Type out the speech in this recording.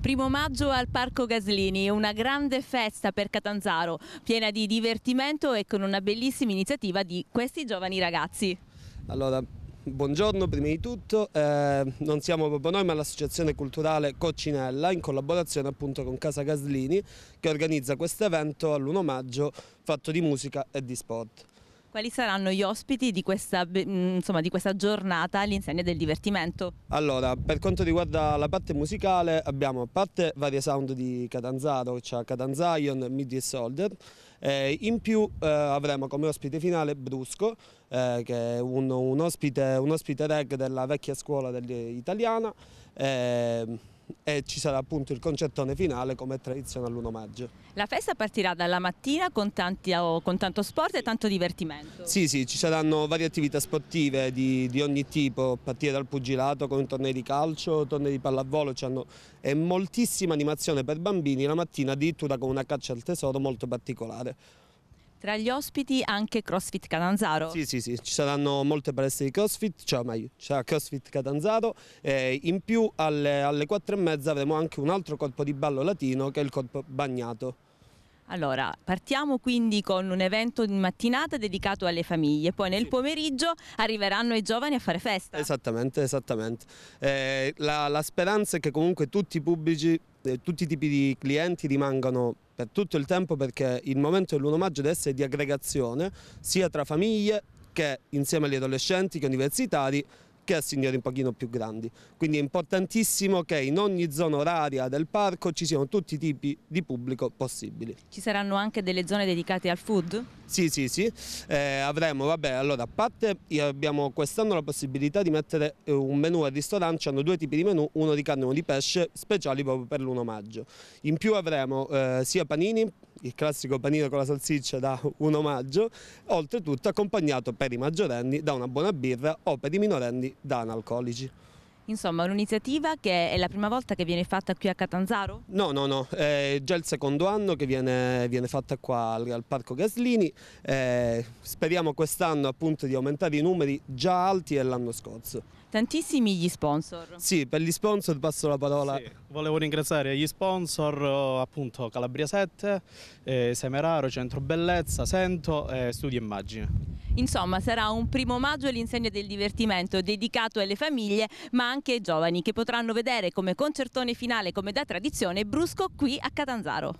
Primo maggio al Parco Gaslini, una grande festa per Catanzaro, piena di divertimento e con una bellissima iniziativa di questi giovani ragazzi. Allora, buongiorno prima di tutto, eh, non siamo proprio noi ma l'associazione culturale Coccinella in collaborazione appunto con Casa Gaslini che organizza questo evento all'1 maggio fatto di musica e di sport. Quali saranno gli ospiti di questa, mm, insomma, di questa giornata all'insegna del divertimento? Allora, per quanto riguarda la parte musicale abbiamo a parte varie sound di Catanzaro, cioè Catanzaion, Midi e Solder, eh, in più eh, avremo come ospite finale Brusco, eh, che è un, un, ospite, un ospite reg della vecchia scuola italiana, ehm, e ci sarà appunto il concertone finale come tradizione all'1 maggio. La festa partirà dalla mattina con, tanti, eh, oh, con, tanto sport e tanto divertimento? Sì, sì, ci saranno varie attività sportive di, di ogni tipo, a partire dal pugilato con tornei di calcio, tornei di pallavolo, e moltissima animazione per bambini la mattina addirittura con una caccia al tesoro molto particolare. Tra gli ospiti anche CrossFit Catanzaro. Sì, sì, sì, ci saranno molte palestre di CrossFit, cioè meglio, c'è CrossFit Catanzaro e eh, in più alle, quattro e mezza avremo anche un altro colpo di ballo latino che è il colpo bagnato. Allora, partiamo quindi con un evento in mattinata dedicato alle famiglie, poi nel sì. pomeriggio arriveranno i giovani a fare festa. Esattamente, esattamente. Eh, la, la, speranza è che comunque tutti i pubblici, eh, tutti i tipi di clienti rimangano per tutto il tempo perché il momento dell'1 maggio deve essere di aggregazione sia tra famiglie che insieme agli adolescenti che universitari che a signori un pochino più grandi. Quindi è importantissimo che in ogni zona oraria del parco ci siano tutti i tipi di pubblico possibili. Ci saranno anche delle zone dedicate al food? Sì, sì, sì. Eh, avremo, vabbè, allora a parte abbiamo quest'anno la possibilità di mettere eh, un menù al ristorante, ci hanno due tipi di menù, uno di carne e uno di pesce, speciali proprio per l'1 maggio. In più avremo eh, sia panini, il classico panino con la salsiccia da un omaggio, oltretutto accompagnato per i maggiorenni da una buona birra o per i minorenni da analcolici. Insomma, un'iniziativa che è la prima volta che viene fatta qui a Catanzaro? No, no, no, è già il secondo anno che viene, viene fatta qua al, al Parco Gaslini, eh, speriamo quest'anno appunto di aumentare i numeri già alti dell'anno scorso. Tantissimi gli sponsor. Sì, per gli sponsor passo la parola. Sì, volevo ringraziare gli sponsor appunto Calabria 7, eh, Semeraro, Centro Bellezza, Sento eh, e eh, Studio Immagine. Insomma sarà un primo maggio all'insegna del divertimento dedicato alle famiglie ma anche ai giovani che potranno vedere come concertone finale come da tradizione Brusco qui a Catanzaro.